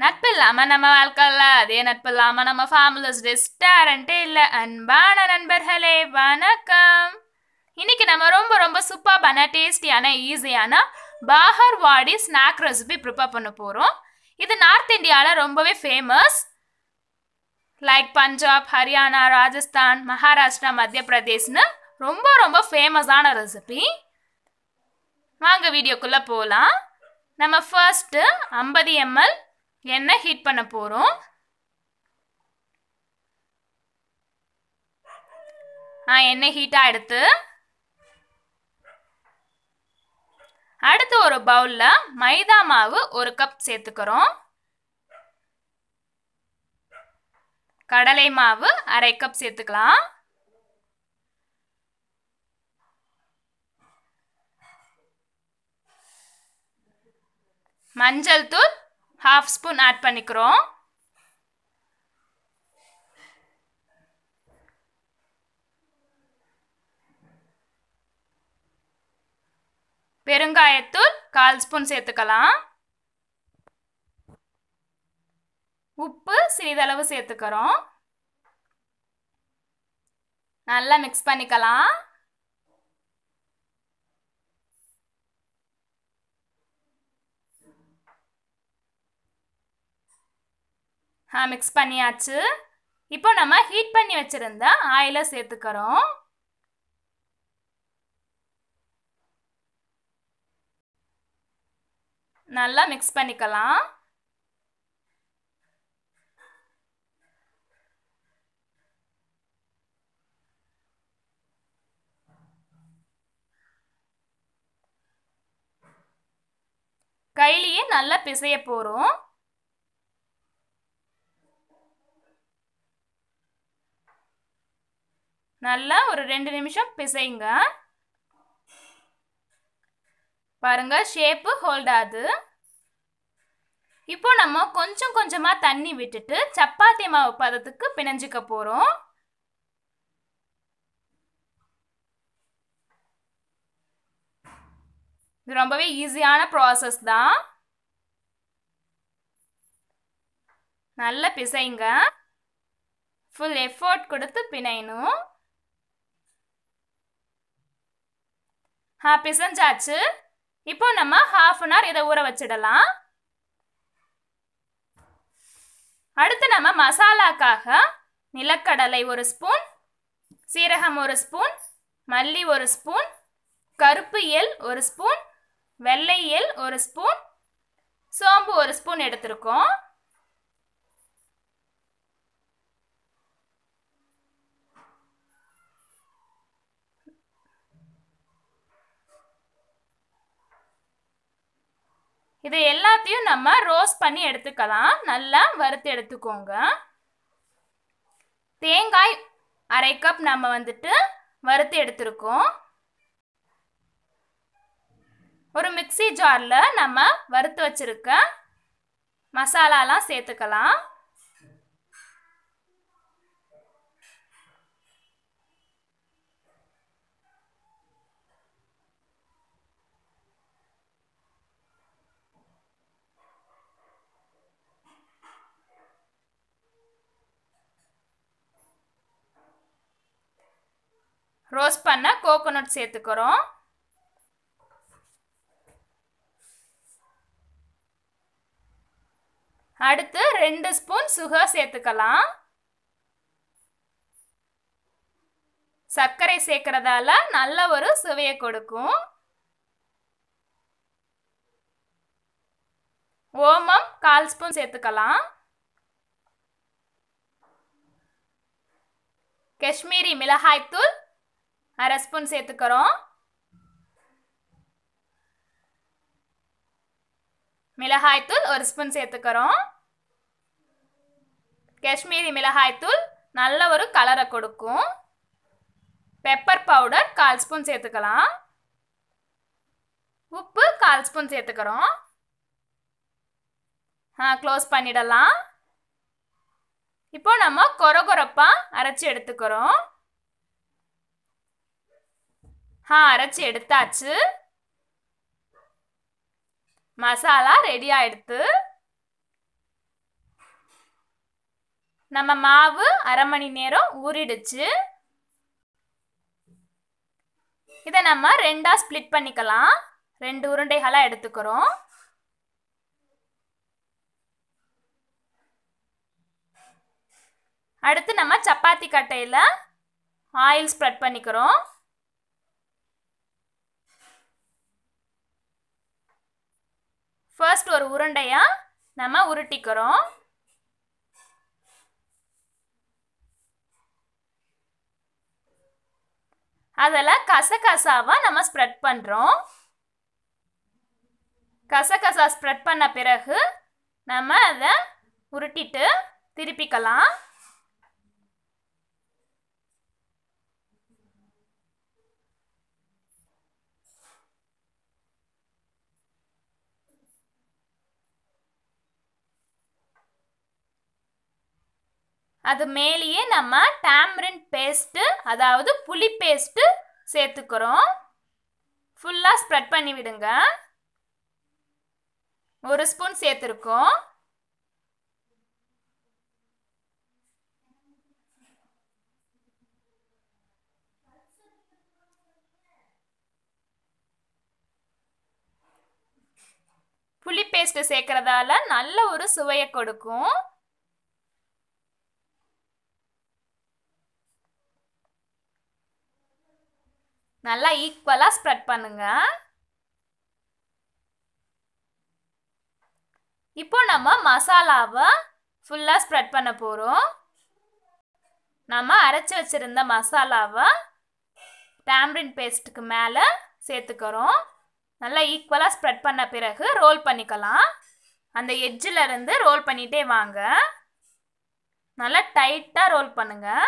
நட்பு இல்லாம நம்ம வாழ்க்கல அதே நட்பு இல்லாம நம்ம ஃபேமிலிஸ் ரெஸ்டாரண்டே இல்ல அன்பான நண்பர்களே வணக்கம் இன்னைக்கு நம்ம ரொம்ப ரொம்ப சூப்பர்பான டேஸ்டியான ஈஸியான பாகர் வாடி ஸ்நாக் ரெசிபி ப்ரிப்பேர் பண்ண போகிறோம் இது நார்த் இந்தியாவில் ரொம்பவே ஃபேமஸ் லைக் பஞ்சாப் ஹரியானா ராஜஸ்தான் மகாராஷ்டிரா மத்திய பிரதேஷ்னு ரொம்ப ரொம்ப ஃபேமஸான ரெசிபி வாங்க வீடியோக்குள்ளே போகலாம் நம்ம ஃபர்ஸ்ட்டு ஐம்பது எம்எல் என்ன ஹீட் பண்ண போகிறோம் ஆ எண்ணெய் ஹீட்டாக எடுத்து அடுத்து ஒரு பவுலில் மைதா மாவு ஒரு கப் சேர்த்துக்கிறோம் கடலை மாவு அரை கப் சேர்த்துக்கலாம் மஞ்சள் தூள் ஹாஃப் ஸ்பூன் ஆட் பண்ணிக்கிறோம் பெருங்காயத்தூள் கால் ஸ்பூன் சேர்த்துக்கலாம் உப்பு சிறிதளவு சேர்த்துக்கிறோம் நல்லா மிக்ஸ் பண்ணிக்கலாம் மிக்ஸ் பண்ணியாச்சு இப்போ நம்ம ஹீட் பண்ணி வச்சுருந்த ஆயிலை சேர்த்துக்கிறோம் நல்லா மிக்ஸ் பண்ணிக்கலாம் கையிலேயே நல்லா பிசைய போகிறோம் நல்லா ஒரு ரெண்டு நிமிஷம் பிசைங்க பாருங்க ஷேப்பு ஹோல்ட் ஆகுது இப்போ நம்ம கொஞ்சம் கொஞ்சமாக தண்ணி விட்டுட்டு சப்பாத்தி மாவு பதத்துக்கு பிணைஞ்சிக்க போகிறோம் இது ரொம்பவே ஈஸியான ப்ராசஸ் தான் நல்ல பிசைங்க ஃபுல் எஃபோர்ட் கொடுத்து பிணையணும் பிசைஞ்சாச்சு இப்போ நம்ம ஹாஃப் அன் ஹவர் இதை ஊற வச்சிடலாம் அடுத்து நம்ம மசாலாக்காக நிலக்கடலை ஒரு ஸ்பூன் சீரகம் ஒரு ஸ்பூன் மல்லி ஒரு ஸ்பூன் கருப்பு எல் ஒரு ஸ்பூன் வெள்ளை எல் ஒரு ஸ்பூன் சோம்பு ஒரு ஸ்பூன் எடுத்திருக்கோம் இது எல்லாத்தையும் நம்ம ரோஸ்ட் பண்ணி எடுத்துக்கலாம் நல்லா வறுத்து எடுத்துக்கோங்க தேங்காய் அரை கப் நம்ம வந்துட்டு வறுத்து எடுத்திருக்கோம் ஒரு மிக்சி ஜாரில் நம்ம வறுத்து வச்சிருக்க மசாலாலாம் சேர்த்துக்கலாம் ரோஸ் பண்ண கோகோனட் சேர்த்துக்கிறோம் அடுத்து ரெண்டு ஸ்பூன் சுகர் சேர்த்துக்கலாம் சர்க்கரை சேர்க்கறதால நல்ல ஒரு சுவையை கொடுக்கும் ஓமம் கால் ஸ்பூன் சேர்த்துக்கலாம் காஷ்மீரி மிளகாய்த்தூள் ரெஸ்பூன் ஸ்பூன் சேர்த்துக்கிறோம் மிளகாய்த்தூள் ஒரு ஸ்பூன் சேர்த்துக்கிறோம் காஷ்மீரி மிளகாய்த்தூள் நல்ல ஒரு கலரை கொடுக்கும் பெப்பர் பவுடர் கால் ஸ்பூன் சேர்த்துக்கலாம் உப்பு கால் ஸ்பூன் சேர்த்துக்கிறோம் க்ளோஸ் பண்ணிடலாம் இப்போ நம்ம கொர கொரப்பாக அரைச்சி எடுத்துக்கிறோம் ஆ அரைச்சி எடுத்தாச்சு மசாலா ரெடி ஆயிடுத்து நம்ம மாவு அரை மணி நேரம் ஊறிடுச்சு இதை நம்ம ரெண்டாக ஸ்ப்ளிட் பண்ணிக்கலாம் ரெண்டு உருண்டைகளாக எடுத்துக்கிறோம் அடுத்து நம்ம சப்பாத்தி கட்டையில் ஆயில் ஸ்ப்ரெட் பண்ணிக்கிறோம் ஃபர்ஸ்ட் ஒரு உருண்டையாக நம்ம உருட்டிக்கிறோம் அதில் கசகசாவாக நம்ம ஸ்ப்ரெட் பண்ணுறோம் கசகசா ஸ்ப்ரெட் பண்ண பிறகு நம்ம அதை உருட்டிட்டு திருப்பிக்கலாம் அது மேலேயே நம்ம டேம்ரின் பேஸ்ட்டு அதாவது புளி பேஸ்ட்டு சேர்த்துக்கிறோம் ஃபுல்லாக ஸ்ப்ரெட் பண்ணி விடுங்க ஒரு ஸ்பூன் சேர்த்துருக்கோம் புளி பேஸ்ட்டு சேர்க்குறதால நல்ல ஒரு சுவையை கொடுக்கும் நல்லா ஈக்குவலாக ஸ்ப்ரெட் பண்ணுங்க இப்போ நம்ம மசாலாவை ஃபுல்லாக ஸ்ப்ரெட் பண்ண போகிறோம் நம்ம அரைச்சி வச்சுருந்த மசாலாவை டேம்ரின் பேஸ்ட்டுக்கு மேலே சேர்த்துக்கிறோம் நல்லா ஈக்குவலாக ஸ்ப்ரெட் பண்ண பிறகு ரோல் பண்ணிக்கலாம் அந்த எட்ஜில் இருந்து ரோல் பண்ணிகிட்டே வாங்க நல்லா டைட்டாக ரோல் பண்ணுங்கள்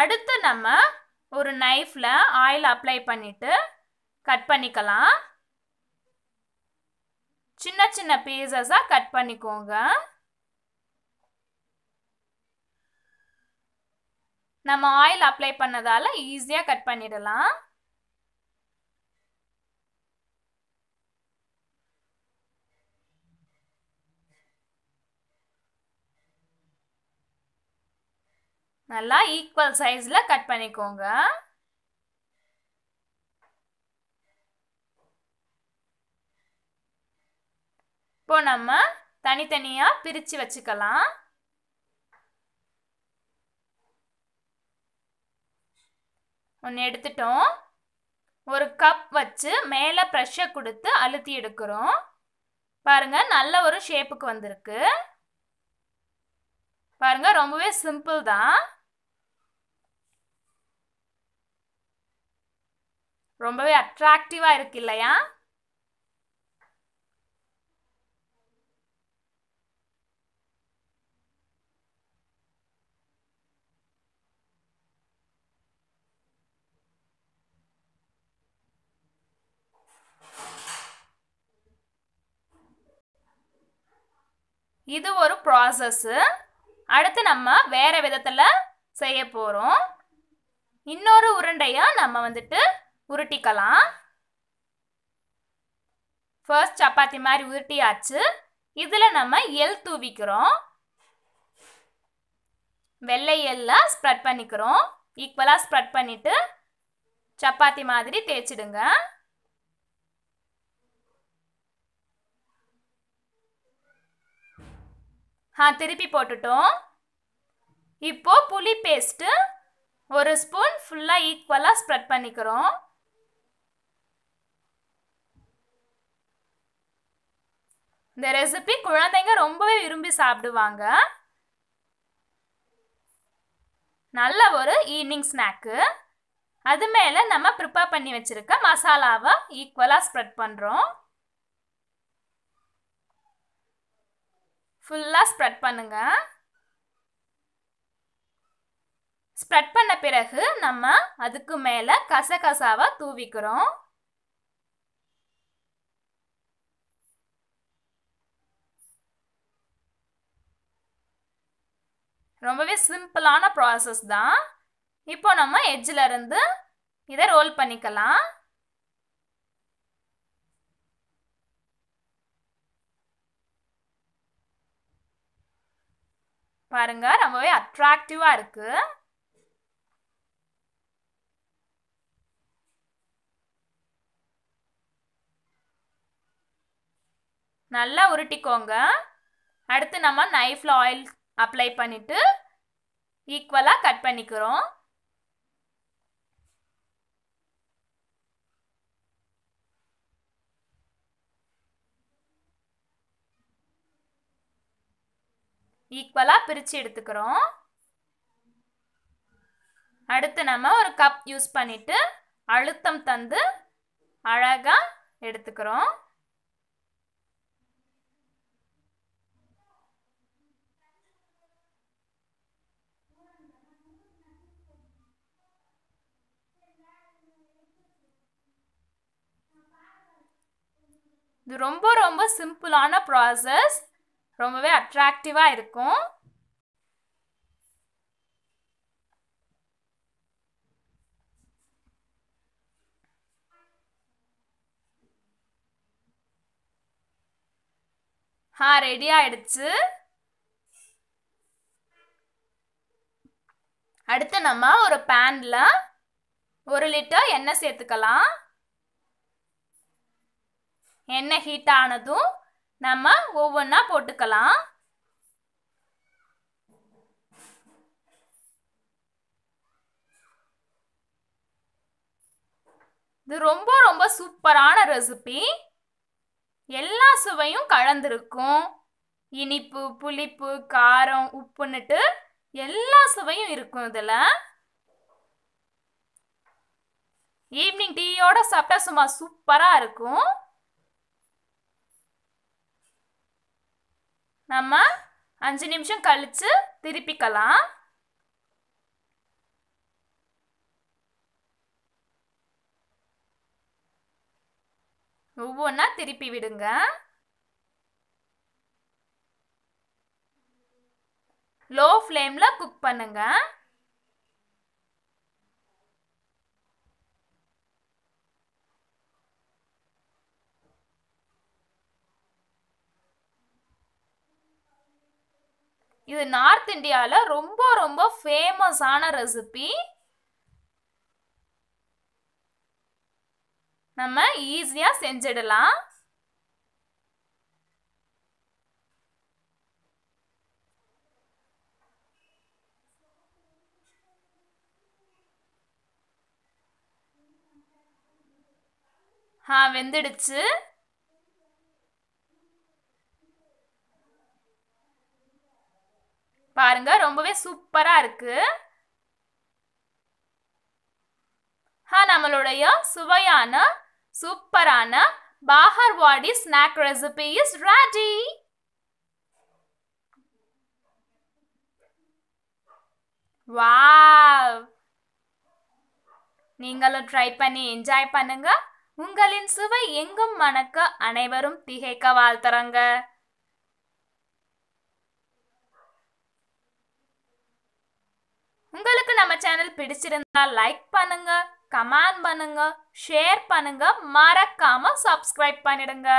அடுத்து நம்ம ஒரு நைஃப்பில் ஆயில் அப்ளை பண்ணிவிட்டு கட் பண்ணிக்கலாம் சின்ன சின்ன பீசஸா கட் பண்ணிக்கோங்க நம்ம ஆயில் அப்ளை பண்ணதால் ஈஸியாக கட் பண்ணிடலாம் நல்லா ஈக்குவல் சைஸில் கட் பண்ணிக்கோங்க இப்போ நம்ம தனித்தனியாக பிரித்து வச்சுக்கலாம் ஒன்று எடுத்துட்டோம் ஒரு கப் வச்சு மேலே ப்ரெஷர் கொடுத்து அழுத்தி எடுக்கிறோம் பாருங்கள் நல்ல ஒரு ஷேப்புக்கு வந்திருக்கு பாருங்கள் ரொம்பவே சிம்பிள் தான் ரொம்பவே அட்ராக்டிவாக இருக்கு இல்லையா இது ஒரு ப்ராசஸ்ஸு அடுத்து நம்ம வேற விதத்துல செய்ய போறோம் இன்னொரு உருண்டையா நம்ம வந்துட்டு உருட்டிக்கலாம் ஃபர்ஸ்ட் சப்பாத்தி மாதிரி உருட்டியாச்சு இதில் நம்ம எல் தூவிக்கிறோம் வெள்ளை எல்ல ஸ்ப்ரெட் பண்ணிக்கிறோம் ஈக்குவலாக ஸ்ப்ரெட் பண்ணிவிட்டு சப்பாத்தி மாதிரி தேய்ச்சிடுங்க ஆ திருப்பி போட்டுட்டோம் இப்போ புளி பேஸ்ட்டு ஒரு ஸ்பூன் ஃபுல்லாக ஈக்குவலாக ஸ்ப்ரெட் பண்ணிக்கிறோம் இந்த ரெசிபி குழந்தைங்க ரொம்பவே விரும்பி சாப்பிடுவாங்க நல்ல ஒரு ஈவினிங் ஸ்நாக்கு அது மேலே நம்ம ப்ரிப்பேர் பண்ணி வச்சுருக்க மசாலாவை ஈக்குவலாக ஸ்ப்ரெட் பண்ணுறோம் ஃபுல்லாக ஸ்ப்ரெட் பண்ணுங்க ஸ்ப்ரெட் பண்ண பிறகு நம்ம அதுக்கு மேலே கசகசாவை தூவிக்கிறோம் ரொம்பவே சிம்பிளான ப்ராசஸ் தான் இப்போ நம்ம எஜ்ஜில் இருந்து இதை ரோல் பண்ணிக்கலாம் பாருங்க ரொம்பவே அட்ராக்டிவாக இருக்குது நல்லா உருட்டிக்கோங்க அடுத்து நம்ம நைஃபில் ஆயில் அப்ளை பண்ணிட்டு ஈக்குவலாக கட் பண்ணிக்கிறோம் ஈக்குவலாக பிரித்து எடுத்துக்கிறோம் அடுத்து நம்ம ஒரு கப் யூஸ் பண்ணிவிட்டு அழுத்தம் தந்து அழகாக எடுத்துக்கிறோம் இது ரொம்ப ரொம்ப சிம்பிளான ப்ராசஸ் ரொம்பவே அட்ராக்டிவாக இருக்கும் ஆ ரெடி ஆயிடுச்சு அடுத்து நம்ம ஒரு பேனில் ஒரு லிட்டர் எண்ணெய் சேர்த்துக்கலாம் எண்ணெய் ஹீட் ஆனதும் நம்ம ஒவ்வொன்றா போட்டுக்கலாம் இது ரொம்ப ரொம்ப சூப்பரான ரெசிபி எல்லா சுவையும் கலந்துருக்கும் இனிப்பு புளிப்பு காரம் உப்புன்னுட்டு எல்லா சுவையும் இருக்கும் இதில் ஈவினிங் டீயோட சாப்பிட்டா சும்மா சூப்பராக இருக்கும் நம்ம அஞ்சு நிமிஷம் கழித்து திருப்பிக்கலாம் ஒவ்வொன்றா திருப்பி விடுங்க லோ ஃப்ளேமில் குக் பண்ணுங்கள் இது நார்த் இந்தியாவில் ரொம்ப ரொம்ப ஃபேமஸான ரெசிபி நம்ம ஈஸியாக செஞ்சிடலாம் வெந்துடுச்சு பாருங்க ரொம்பவே சூப்பராக இருக்கு நம்மளுடைய சுவையான சூப்பரான bhakarwadi snack recipe is ready wow நீங்களும் ட்ரை பண்ணி என்ஜாய் பண்ணுங்க உங்களின் சுவை எங்கும் மணக்க அனைவரும் திகைக்க வாழ்த்துறங்க உங்களுக்கு நம்ம சேனல் பிடிச்சிருந்தா லைக் பண்ணுங்க கமெண்ட் பண்ணுங்க ஷேர் பண்ணுங்க மறக்காம சப்ஸ்கிரைப் பண்ணிடுங்க